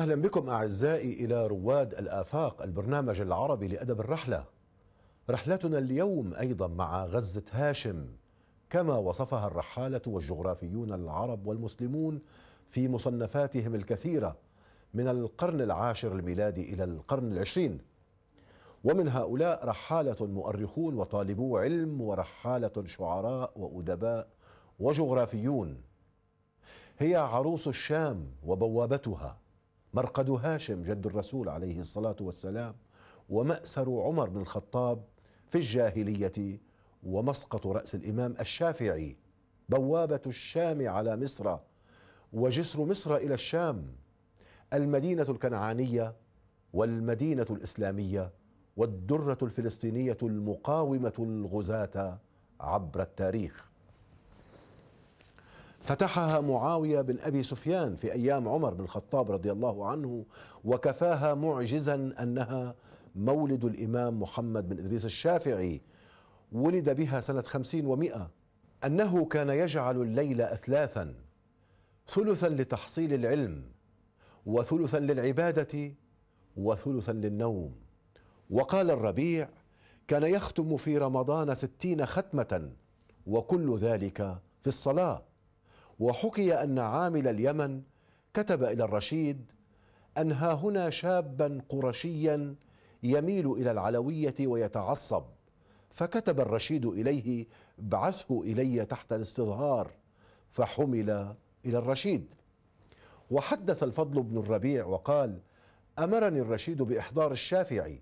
أهلا بكم أعزائي إلى رواد الآفاق البرنامج العربي لأدب الرحلة رحلتنا اليوم أيضا مع غزة هاشم كما وصفها الرحالة والجغرافيون العرب والمسلمون في مصنفاتهم الكثيرة من القرن العاشر الميلادي إلى القرن العشرين ومن هؤلاء رحالة مؤرخون وطالبو علم ورحالة شعراء وأدباء وجغرافيون هي عروس الشام وبوابتها مرقد هاشم جد الرسول عليه الصلاة والسلام ومأسر عمر بن الخطاب في الجاهلية ومسقط رأس الإمام الشافعي بوابة الشام على مصر وجسر مصر إلى الشام المدينة الكنعانية والمدينة الإسلامية والدرة الفلسطينية المقاومة الغزاة عبر التاريخ فتحها معاويه بن ابي سفيان في ايام عمر بن الخطاب رضي الله عنه وكفاها معجزا انها مولد الامام محمد بن ادريس الشافعي ولد بها سنه خمسين ومائه انه كان يجعل الليل اثلاثا ثلثا لتحصيل العلم وثلثا للعباده وثلثا للنوم وقال الربيع كان يختم في رمضان ستين ختمه وكل ذلك في الصلاه وحكي أن عامل اليمن كتب إلى الرشيد أن ها هنا شابا قرشيا يميل إلى العلوية ويتعصب فكتب الرشيد إليه بعثه إلي تحت الاستظهار فحمل إلى الرشيد وحدث الفضل بن الربيع وقال أمرني الرشيد بإحضار الشافعي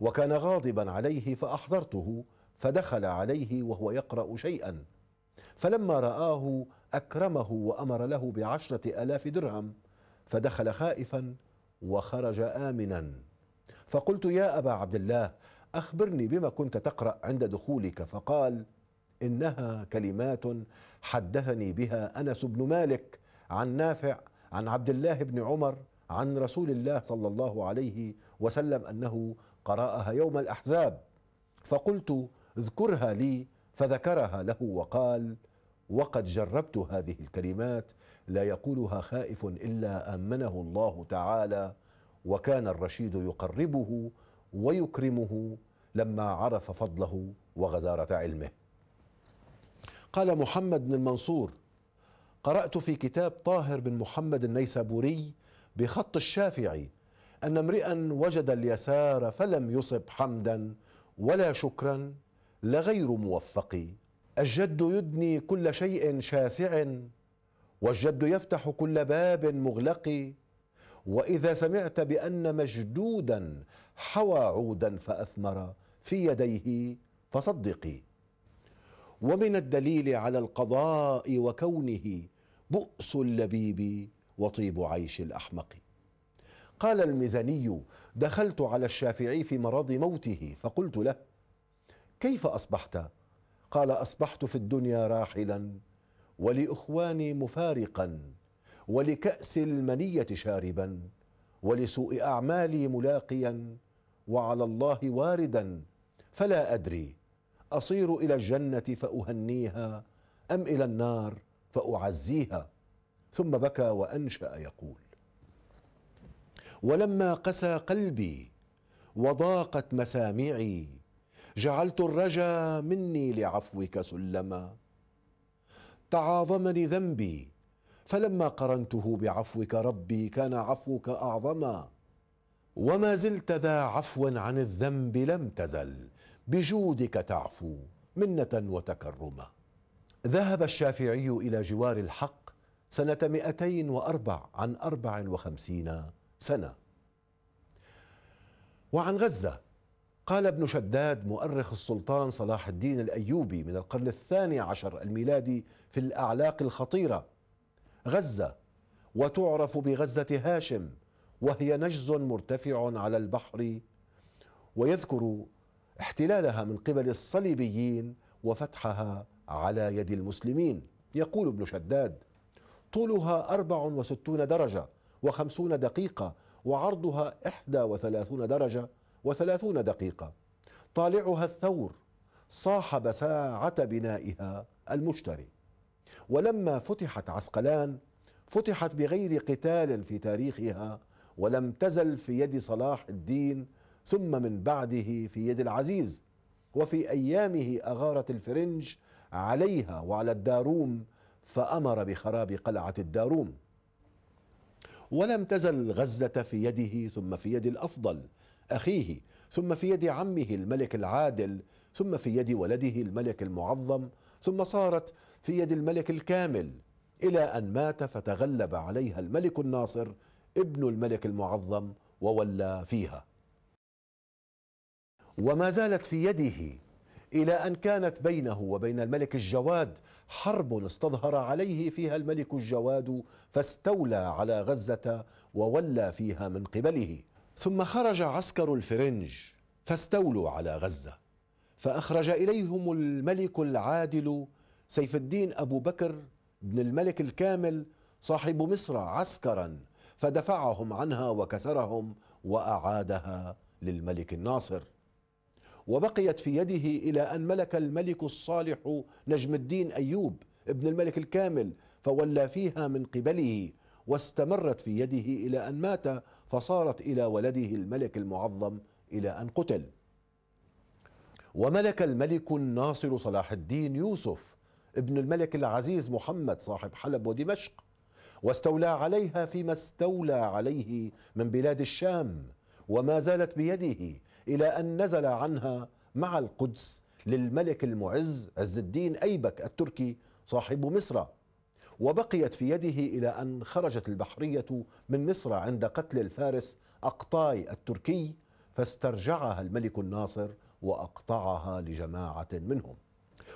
وكان غاضبا عليه فأحضرته فدخل عليه وهو يقرأ شيئا فلما رآه أكرمه وأمر له بعشرة ألاف درهم فدخل خائفا وخرج آمنا فقلت يا أبا عبد الله أخبرني بما كنت تقرأ عند دخولك فقال إنها كلمات حدثني بها أنس بن مالك عن نافع عن عبد الله بن عمر عن رسول الله صلى الله عليه وسلم أنه قرأها يوم الأحزاب فقلت اذكرها لي فذكرها له وقال وقد جربت هذه الكلمات لا يقولها خائف الا امنه الله تعالى وكان الرشيد يقربه ويكرمه لما عرف فضله وغزاره علمه قال محمد بن المنصور قرات في كتاب طاهر بن محمد النيسابوري بخط الشافعي ان امرئا وجد اليسار فلم يصب حمدا ولا شكرا لغير موفق الجد يدني كل شيء شاسع والجد يفتح كل باب مغلق واذا سمعت بان مجدودا حوى عودا فاثمر في يديه فصدقي ومن الدليل على القضاء وكونه بؤس اللبيب وطيب عيش الاحمق قال الميزاني دخلت على الشافعي في مرض موته فقلت له كيف اصبحت قال اصبحت في الدنيا راحلا ولاخواني مفارقا ولكاس المنيه شاربا ولسوء اعمالي ملاقيا وعلى الله واردا فلا ادري اصير الى الجنه فاهنيها ام الى النار فاعزيها ثم بكى وانشا يقول ولما قسى قلبي وضاقت مسامعي جعلت الرجا مني لعفوك سلما تعاظمني ذنبي فلما قرنته بعفوك ربي كان عفوك اعظما وما زلت ذا عفوا عن الذنب لم تزل بجودك تعفو منه وتكرما ذهب الشافعي الى جوار الحق سنه 204 عن 54 سنه وعن غزه قال ابن شداد مؤرخ السلطان صلاح الدين الايوبي من القرن الثاني عشر الميلادي في الاعلاق الخطيره غزه وتعرف بغزه هاشم وهي نجز مرتفع على البحر ويذكر احتلالها من قبل الصليبيين وفتحها على يد المسلمين يقول ابن شداد طولها 64 درجة وخمسون دقيقة وعرضها 31 درجة وثلاثون دقيقة طالعها الثور صاحب ساعة بنائها المشتري ولما فتحت عسقلان فتحت بغير قتال في تاريخها ولم تزل في يد صلاح الدين ثم من بعده في يد العزيز وفي ايامه اغارت الفرنج عليها وعلى الداروم فامر بخراب قلعه الداروم ولم تزل غزه في يده ثم في يد الافضل أخيه ثم في يد عمه الملك العادل ثم في يد ولده الملك المعظم ثم صارت في يد الملك الكامل إلى أن مات فتغلب عليها الملك الناصر ابن الملك المعظم وولى فيها وما زالت في يده إلى أن كانت بينه وبين الملك الجواد حرب استظهر عليه فيها الملك الجواد فاستولى على غزة وولى فيها من قبله ثم خرج عسكر الفرنج فاستولوا على غزة فأخرج إليهم الملك العادل سيف الدين أبو بكر بن الملك الكامل صاحب مصر عسكرا فدفعهم عنها وكسرهم وأعادها للملك الناصر وبقيت في يده إلى أن ملك الملك الصالح نجم الدين أيوب ابن الملك الكامل فولى فيها من قبله واستمرت في يده إلى أن مات فصارت إلى ولده الملك المعظم إلى أن قتل وملك الملك الناصر صلاح الدين يوسف ابن الملك العزيز محمد صاحب حلب ودمشق واستولى عليها فيما استولى عليه من بلاد الشام وما زالت بيده إلى أن نزل عنها مع القدس للملك المعز عز الدين أيبك التركي صاحب مصر وبقيت في يده إلى أن خرجت البحرية من مصر عند قتل الفارس أقطاي التركي فاسترجعها الملك الناصر وأقطعها لجماعة منهم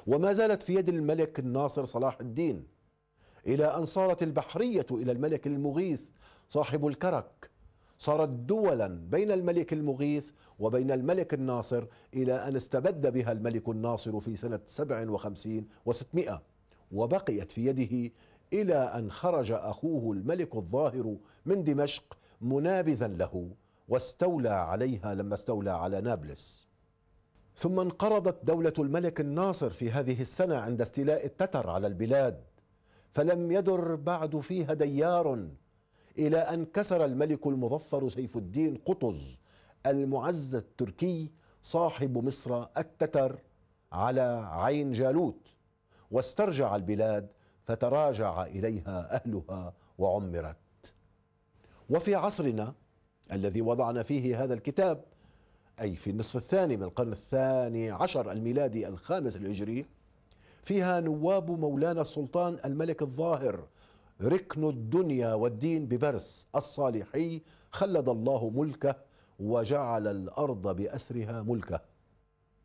وما زالت في يد الملك الناصر صلاح الدين إلى أن صارت البحرية إلى الملك المغيث صاحب الكرك صارت دولا بين الملك المغيث وبين الملك الناصر إلى أن استبد بها الملك الناصر في سنة 57 و600 وبقيت في يده إلى أن خرج أخوه الملك الظاهر من دمشق منابذا له واستولى عليها لما استولى على نابلس ثم انقرضت دولة الملك الناصر في هذه السنة عند استيلاء التتر على البلاد فلم يدر بعد فيها ديار إلى أن كسر الملك المظفر سيف الدين قطز المعز التركي صاحب مصر التتر على عين جالوت واسترجع البلاد فتراجع اليها اهلها وعمرت وفي عصرنا الذي وضعنا فيه هذا الكتاب اي في النصف الثاني من القرن الثاني عشر الميلادي الخامس الهجري فيها نواب مولانا السلطان الملك الظاهر ركن الدنيا والدين ببرس الصالحي خلد الله ملكه وجعل الارض باسرها ملكه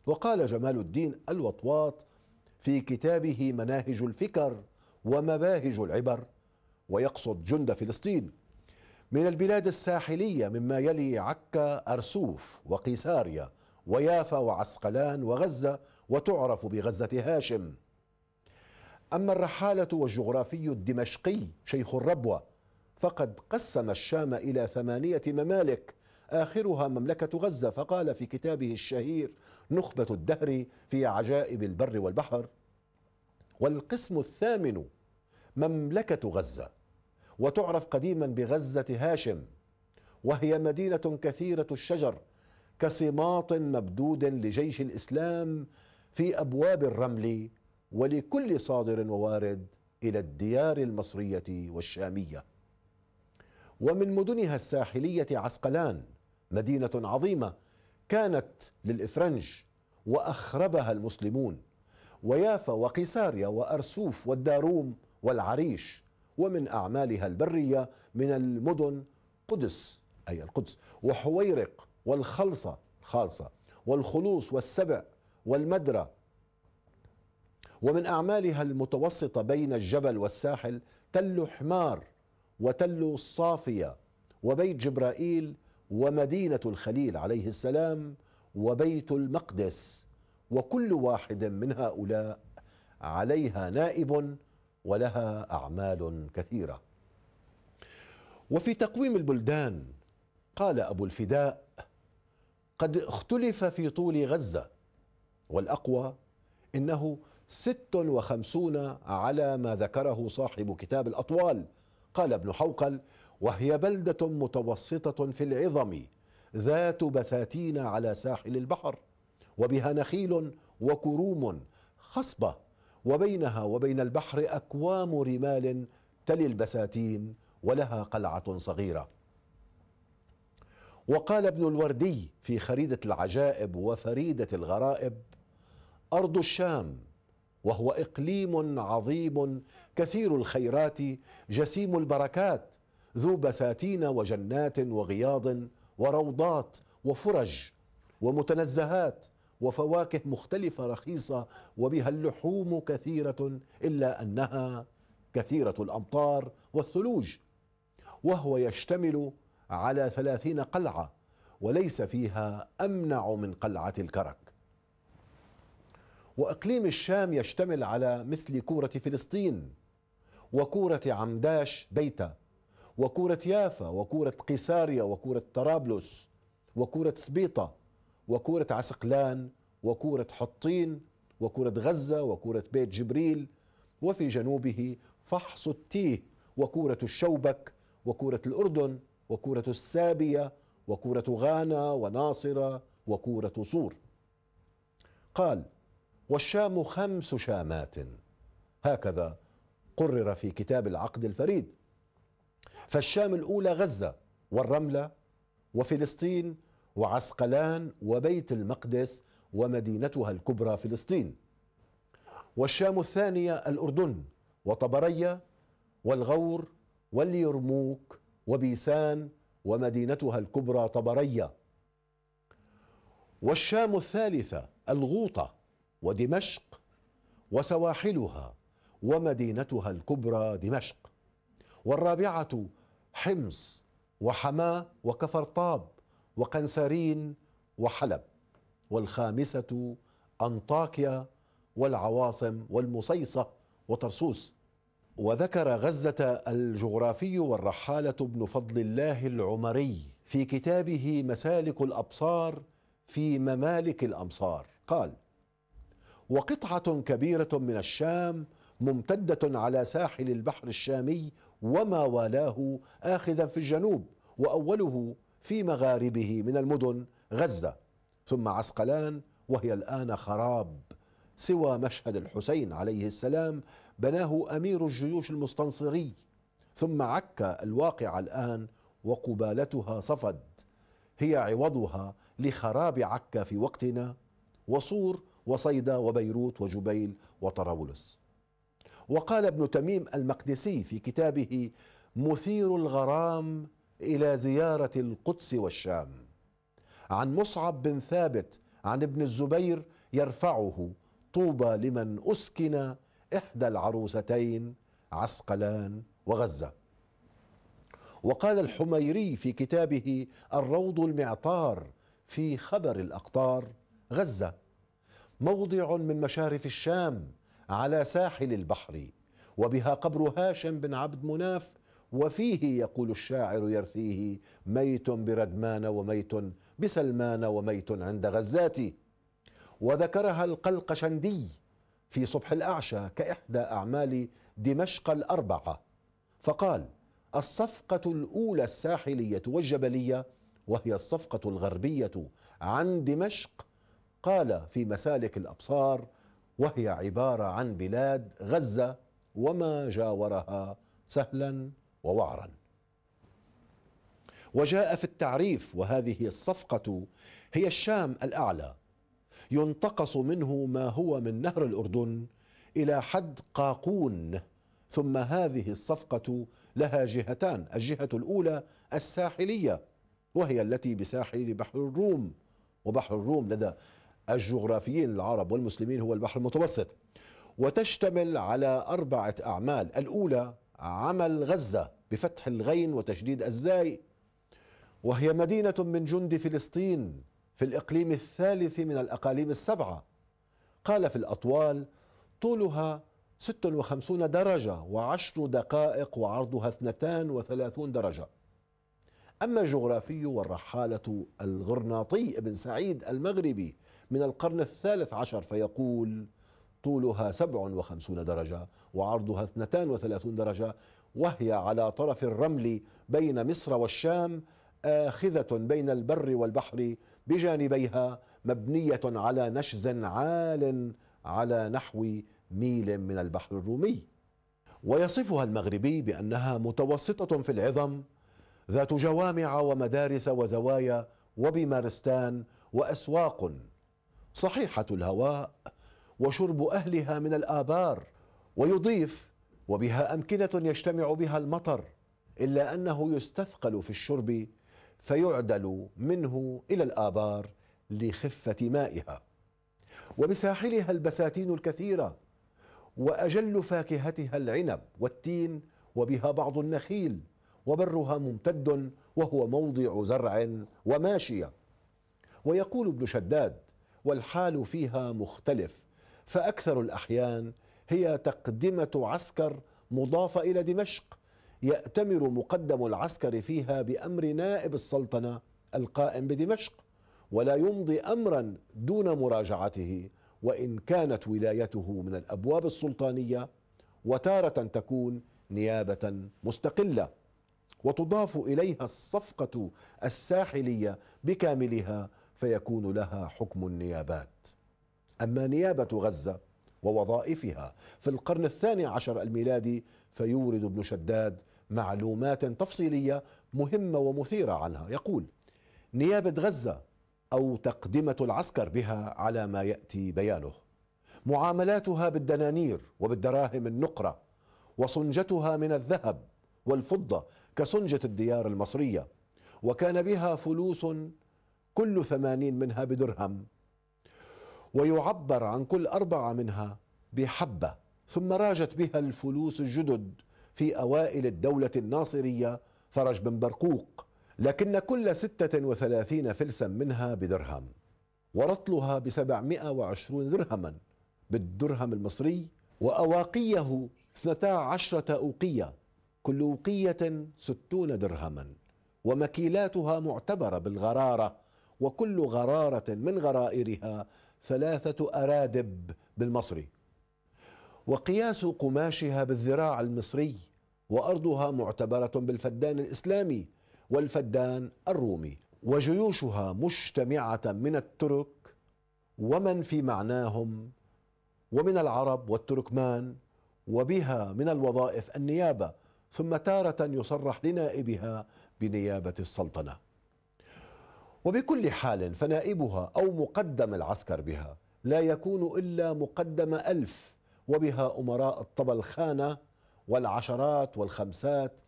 وقال جمال الدين الوطواط في كتابه مناهج الفكر ومباهج العبر ويقصد جند فلسطين من البلاد الساحلية مما يلي عكا أرسوف وقيساريا ويافا وعسقلان وغزة وتعرف بغزة هاشم أما الرحالة والجغرافي الدمشقي شيخ الربوة فقد قسم الشام إلى ثمانية ممالك آخرها مملكة غزة فقال في كتابه الشهير نخبة الدهر في عجائب البر والبحر والقسم الثامن مملكة غزة وتعرف قديما بغزة هاشم وهي مدينة كثيرة الشجر كسماط مبدود لجيش الإسلام في أبواب الرمل ولكل صادر ووارد إلى الديار المصرية والشامية ومن مدنها الساحلية عسقلان مدينة عظيمة كانت للإفرنج وأخربها المسلمون ويافا وقيساريا وأرسوف والداروم والعريش ومن أعمالها البرية من المدن قدس أي القدس وحويرق والخلصة الخالصة والخلوص والسبع والمدرة ومن أعمالها المتوسطة بين الجبل والساحل تل حمار وتل الصافية وبيت جبرائيل ومدينة الخليل عليه السلام وبيت المقدس وكل واحد من هؤلاء عليها نائب ولها أعمال كثيرة وفي تقويم البلدان قال أبو الفداء قد اختلف في طول غزة والأقوى إنه ست وخمسون على ما ذكره صاحب كتاب الأطوال قال ابن حوقل وهي بلدة متوسطة في العظم ذات بساتين على ساحل البحر وبها نخيل وكروم خصبة وبينها وبين البحر أكوام رمال تلي البساتين ولها قلعة صغيرة وقال ابن الوردي في خريدة العجائب وفريدة الغرائب أرض الشام وهو إقليم عظيم كثير الخيرات جسيم البركات ذو بساتين وجنات وغياض وروضات وفرج ومتنزهات وفواكه مختلفة رخيصة وبها اللحوم كثيرة إلا أنها كثيرة الأمطار والثلوج وهو يشتمل على ثلاثين قلعة وليس فيها أمنع من قلعة الكرك وإقليم الشام يشتمل على مثل كورة فلسطين وكورة عمداش بيتا وكورة يافا وكورة قيساريا وكورة طرابلس وكورة سبيطة وكورة عسقلان وكورة حطين وكورة غزة وكورة بيت جبريل وفي جنوبه فحص التيه وكورة الشوبك وكورة الأردن وكورة السابية وكورة غانا وناصرة وكورة صور قال والشام خمس شامات هكذا قرر في كتاب العقد الفريد فالشام الأولى غزة والرملة وفلسطين وعسقلان وبيت المقدس ومدينتها الكبرى فلسطين والشام الثانية الأردن وطبرية والغور واليرموك وبيسان ومدينتها الكبرى طبرية والشام الثالثة الغوطة ودمشق وسواحلها ومدينتها الكبرى دمشق والرابعة حمص وحماة وكفرطاب وقنسرين وحلب والخامسة أنطاكيا والعواصم والمصيصة وطرسوس وذكر غزة الجغرافي والرحالة ابن فضل الله العمري في كتابه مسالك الأبصار في ممالك الأمصار قال وقطعة كبيرة من الشام ممتدة على ساحل البحر الشامي وما والاه آخذا في الجنوب وأوله في مغاربه من المدن غزة ثم عسقلان وهي الآن خراب سوى مشهد الحسين عليه السلام بناه أمير الجيوش المستنصري ثم عكا الواقع الآن وقبالتها صفد هي عوضها لخراب عكا في وقتنا وصور وصيدا وبيروت وجبيل وطرابلس وقال ابن تميم المقدسي في كتابه مثير الغرام إلى زيارة القدس والشام عن مصعب بن ثابت عن ابن الزبير يرفعه طوبى لمن أسكن إحدى العروستين عسقلان وغزة وقال الحميري في كتابه الروض المعطار في خبر الأقطار غزة موضع من مشارف الشام على ساحل البحر وبها قبر هاشم بن عبد مناف وفيه يقول الشاعر يرثيه ميت بردمان وميت بسلمان وميت عند غزاتي وذكرها القلقشندي في صبح الأعشى كإحدى أعمال دمشق الأربعة فقال الصفقة الأولى الساحلية والجبلية وهي الصفقة الغربية عن دمشق قال في مسالك الأبصار وهي عبارة عن بلاد غزة وما جاورها سهلا ووعرا وجاء في التعريف وهذه الصفقة هي الشام الأعلى ينتقص منه ما هو من نهر الأردن إلى حد قاقون ثم هذه الصفقة لها جهتان الجهة الأولى الساحلية وهي التي بساحل بحر الروم وبحر الروم لدى الجغرافيين العرب والمسلمين هو البحر المتوسط وتشتمل على أربعة أعمال الأولى عمل غزة بفتح الغين وتشديد الزاي وهي مدينة من جند فلسطين في الإقليم الثالث من الأقاليم السبعة قال في الأطوال طولها 56 درجة وعشر دقائق وعرضها 32 درجة أما الجغرافي والرحالة الغرناطي ابن سعيد المغربي من القرن الثالث عشر فيقول طولها 57 درجة وعرضها 32 درجة وهي على طرف الرمل بين مصر والشام آخذة بين البر والبحر بجانبيها مبنية على نشز عال على نحو ميل من البحر الرومي ويصفها المغربي بأنها متوسطة في العظم ذات جوامع ومدارس وزوايا وبمارستان وأسواق صحيحة الهواء وشرب أهلها من الآبار ويضيف وبها أمكنة يجتمع بها المطر إلا أنه يستثقل في الشرب فيعدل منه إلى الآبار لخفة مائها وبساحلها البساتين الكثيرة وأجل فاكهتها العنب والتين وبها بعض النخيل وبرها ممتد وهو موضع زرع وماشية ويقول ابن شداد والحال فيها مختلف فأكثر الأحيان هي تقدمة عسكر مضافة إلى دمشق يأتمر مقدم العسكر فيها بأمر نائب السلطنة القائم بدمشق ولا يمضي أمرا دون مراجعته وإن كانت ولايته من الأبواب السلطانية وتارة تكون نيابة مستقلة وتضاف إليها الصفقة الساحلية بكاملها فيكون لها حكم النيابات أما نيابة غزة ووظائفها في القرن الثاني عشر الميلادي فيورد ابن شداد معلومات تفصيلية مهمة ومثيرة عنها يقول نيابة غزة أو تقدمة العسكر بها على ما يأتي بيانه معاملاتها بالدنانير وبالدراهم النقرة وصنجتها من الذهب والفضة كصنجة الديار المصرية وكان بها فلوس كل ثمانين منها بدرهم ويعبر عن كل أربعة منها بحبة ثم راجت بها الفلوس الجدد في أوائل الدولة الناصرية فرج بن برقوق لكن كل ستة وثلاثين فلسا منها بدرهم ورطلها بسبعمائة وعشرون درهما بالدرهم المصري وأواقيه اثنتا عشرة أوقية كل أوقية ستون درهما ومكيلاتها معتبرة بالغرارة وكل غرارة من غرائرها ثلاثة أرادب بالمصري وقياس قماشها بالذراع المصري وأرضها معتبرة بالفدان الإسلامي والفدان الرومي وجيوشها مجتمعة من الترك ومن في معناهم ومن العرب والتركمان وبها من الوظائف النيابة ثم تارة يصرح لنائبها بنيابة السلطنة وبكل حال فنائبها أو مقدم العسكر بها لا يكون إلا مقدم ألف وبها أمراء الطبلخانة والعشرات والخمسات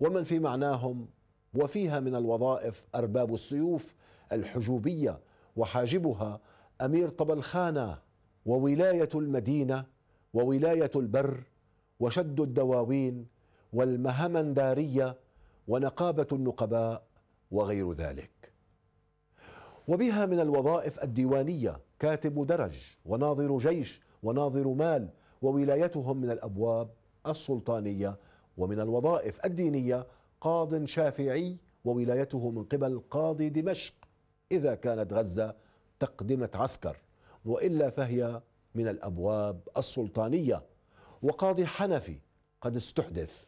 ومن في معناهم وفيها من الوظائف أرباب السيوف الحجوبية وحاجبها أمير طبلخانة وولاية المدينة وولاية البر وشد الدواوين والمهمندارية ونقابة النقباء وغير ذلك وبها من الوظائف الديوانية كاتب درج وناظر جيش وناظر مال وولايتهم من الأبواب السلطانية ومن الوظائف الدينية قاض شافعي وولايته من قبل قاضي دمشق إذا كانت غزة تقدمة عسكر وإلا فهي من الأبواب السلطانية وقاضي حنفي قد استحدث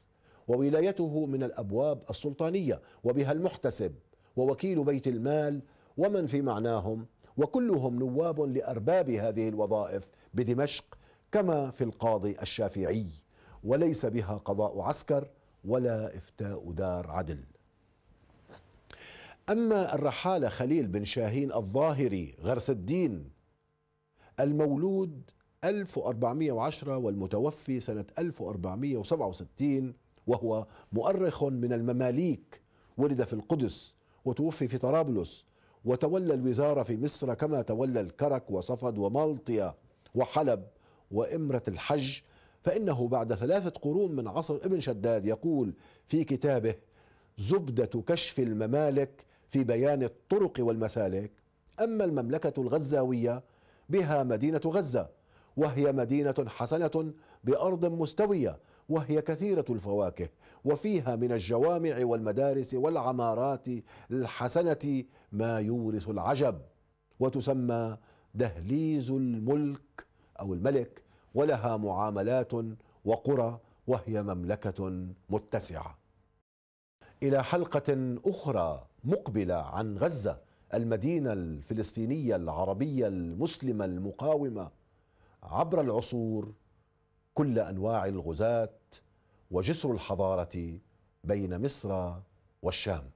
وولايته من الأبواب السلطانية وبها المحتسب ووكيل بيت المال ومن في معناهم وكلهم نواب لأرباب هذه الوظائف بدمشق كما في القاضي الشافعي وليس بها قضاء عسكر ولا إفتاء دار عدل أما الرحالة خليل بن شاهين الظاهري غرس الدين المولود 1410 والمتوفي سنة 1467 وهو مؤرخ من المماليك ولد في القدس وتوفي في طرابلس وتولى الوزارة في مصر كما تولى الكرك وصفد ومالطيا وحلب وإمرة الحج فإنه بعد ثلاثة قرون من عصر ابن شداد يقول في كتابه زبدة كشف الممالك في بيان الطرق والمسالك أما المملكة الغزاوية بها مدينة غزة وهي مدينة حسنة بأرض مستوية وهي كثيرة الفواكه وفيها من الجوامع والمدارس والعمارات الحسنة ما يورث العجب وتسمى دهليز الملك أو الملك ولها معاملات وقرى وهي مملكة متسعة إلى حلقة أخرى مقبلة عن غزة المدينة الفلسطينية العربية المسلمة المقاومة عبر العصور كل انواع الغزاه وجسر الحضاره بين مصر والشام